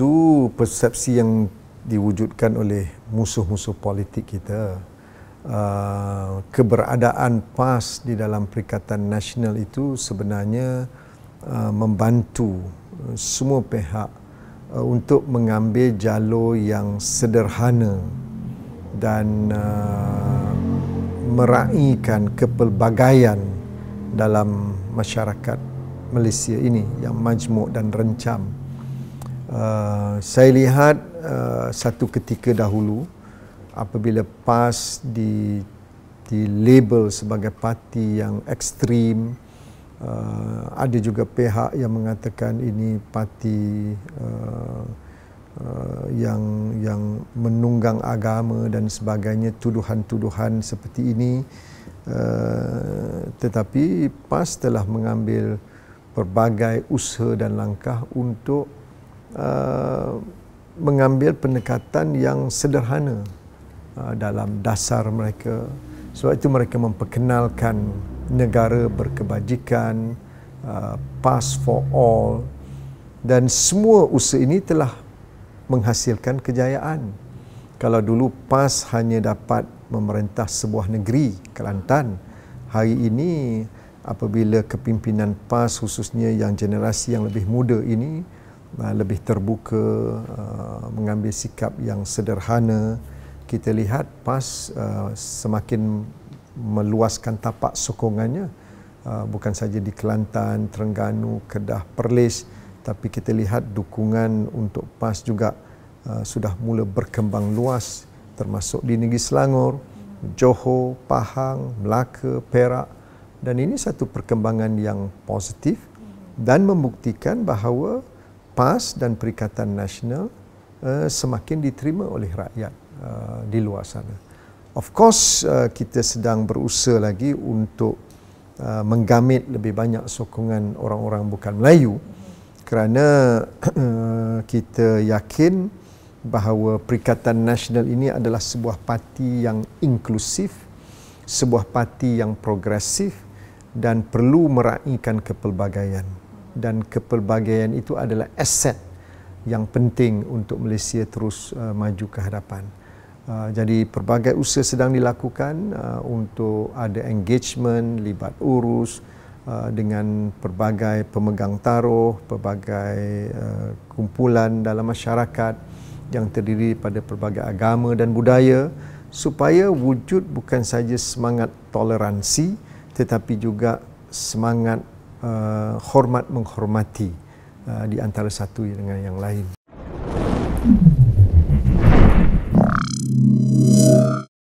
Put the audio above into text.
itu persepsi yang diwujudkan oleh musuh-musuh politik kita uh, keberadaan PAS di dalam Perikatan Nasional itu sebenarnya uh, membantu eh, semua pihak uh, untuk mengambil jalur yang sederhana dan uh, meraihkan kepelbagaian dalam masyarakat Malaysia ini yang majmuk dan rencam. Uh, saya lihat uh, satu ketika dahulu apabila PAS di di label sebagai parti yang ekstrim uh, ada juga pihak yang mengatakan ini parti uh, uh, yang yang menunggang agama dan sebagainya tuduhan-tuduhan seperti ini uh, tetapi PAS telah mengambil berbagai usaha dan langkah untuk Uh, mengambil pendekatan yang sederhana uh, dalam dasar mereka. Sebab itu mereka memperkenalkan negara berkebajikan, uh, pass for all dan semua usaha ini telah menghasilkan kejayaan. Kalau dulu PAS hanya dapat memerintah sebuah negeri, Kelantan, hari ini apabila kepimpinan PAS khususnya yang generasi yang lebih muda ini Ah, lebih terbuka ah, mengambil sikap yang sederhana kita lihat PAS ah, semakin meluaskan tapak sokongannya bukan saja di Kelantan, Terengganu, Kedah, Perlis tapi kita lihat dukungan untuk PAS juga sudah mula berkembang luas termasuk di negeri Selangor, Johor, Pahang, Melaka, Perak dan ini satu perkembangan yang positif dan membuktikan bahawa PAS dan Perikatan Nasional uh, semakin diterima oleh rakyat uh, di luar sana. Of course uh, kita sedang berusaha lagi untuk uh, menggamit lebih banyak sokongan orang-orang bukan Melayu kerana uh, kita yakin bahawa Perikatan Nasional ini adalah sebuah parti yang inklusif, sebuah parti yang progresif dan perlu meraihkan kepelbagaian dan kepelbagaian itu adalah aset yang penting untuk Malaysia terus uh, maju ke hadapan. Uh, jadi pelbagai usaha sedang dilakukan uh, untuk ada engagement, libat urus uh, dengan pelbagai pemegang taruh, pelbagai uh, kumpulan dalam masyarakat yang terdiri pada pelbagai agama dan budaya supaya wujud bukan saja semangat toleransi tetapi juga semangat uh, hormat menghormati uh, di antara satu dengan yang lain.